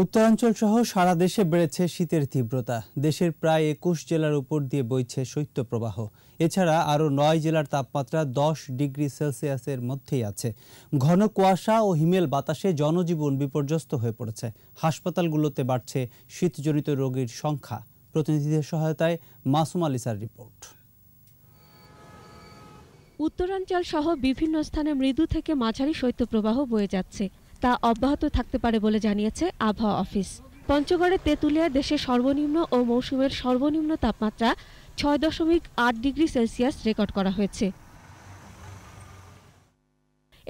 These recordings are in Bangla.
উত্তরাঞ্চল সহ সারা দেশে বেড়েছে শীতের তীব্রতা দেশের প্রায় একুশ জেলার উপর দিয়ে বইছে শৈত্যপ্রবাহ এছাড়া আরও নয় জেলার তাপমাত্রা দশ ডিগ্রি সেলসিয়াসের মধ্যেই আছে ঘন কুয়াশা ও হিমেল বাতাসে জনজীবন বিপর্যস্ত হয়ে পড়েছে হাসপাতালগুলোতে বাড়ছে শীতজনিত রোগীর সংখ্যা প্রতিনিধিদের সহায়তায় মাসুম আলিসার রিপোর্ট উত্তরাঞ্চল সহ বিভিন্ন স্থানে মৃদু থেকে মাঝারি শৈত্যপ্রবাহ বয়ে যাচ্ছে তা অব্যাহত থাকতে পারে বলে জানিয়েছে আবহাওয়া অফিস পঞ্চগড়ে তেঁতুলিয়া দেশের সর্বনিম্ন ও মৌসুমের সর্বনিম্ন তাপমাত্রা ছয় দশমিক আট ডিগ্রি সেলসিয়াস রেকর্ড করা হয়েছে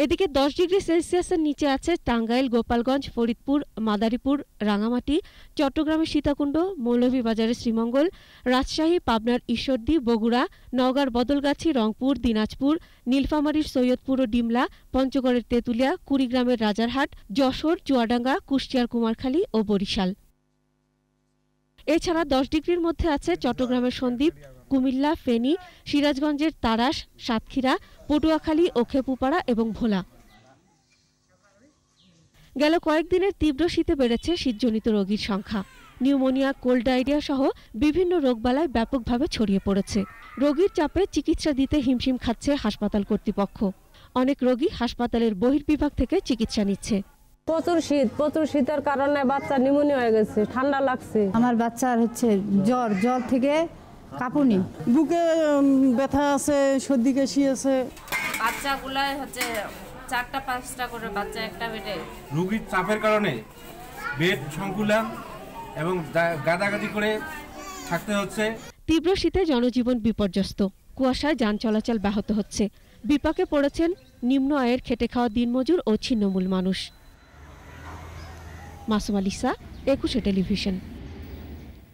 এদিকে দশ ডিগ্রি সেলসিয়াসের নিচে আছে টাঙ্গাইল গোপালগঞ্জ ফরিদপুর মাদারীপুর রাঙামাটি চট্টগ্রামের সীতাকুণ্ড মৌলভীবাজারের শ্রীমঙ্গল রাজশাহী পাবনার ঈশ্বরদী বগুড়া নওগাঁর বদলগাছি রংপুর দিনাজপুর নীলফামারীর সৈয়দপুর ও ডিমলা পঞ্চগড়ের তেঁতুলিয়া কুড়িগ্রামের রাজারহাট যশোর চুয়াডাঙ্গা কুষ্টিয়ার কুমারখালী ও বরিশাল এছাড়া দশ ডিগ্রির মধ্যে আছে চট্টগ্রামের সন্দ্বীপ কুমিল্লা ফেনী সিরাজগঞ্জের তারাস সাতক্ষীরা পটুয়াখালী ও খেপুপাড়া এবং ভোলা গেল কয়েকদিনের তীব্র শীতে বেড়েছে শীতজনিত রোগীর সংখ্যা নিউমোনিয়া কোল্ড ডায়রিয়া সহ বিভিন্ন রোগবালায় ব্যাপকভাবে ছড়িয়ে পড়েছে রোগীর চাপে চিকিৎসা দিতে হিমশিম খাচ্ছে হাসপাতাল কর্তৃপক্ষ অনেক রোগী হাসপাতালের বহির্বিভাগ থেকে চিকিৎসা নিচ্ছে প্রচুর শীত প্রচুর শীতের কারণে বাচ্চা নিমুনি হয়ে গেছে ঠান্ডা লাগছে আমার বাচ্চার হচ্ছে জ্বর জ্বর থেকে কাঁপুনি বুকে ব্যথা আছে সর্দি কাশি আছে বাচ্চাগুলাই হচ্ছে চারটা পাঁচটা করে বাচ্চা একটা বেডে রুগীর চাপের কারণে বেড সংকুলান এবং গাদাগাদি করে থাকতে হচ্ছে তীব্র শীতে জনজীবন বিপর্যস্ত কুয়াশায় যান চলাচল ব্যাহত হচ্ছে বিপাকে পড়েছেন নিম্ন আয়ের খেটে খাওয়া দিনমজুর ও ছিন্নমূল মানুষ মাসুম আলিসা একুশে টেলিভিশন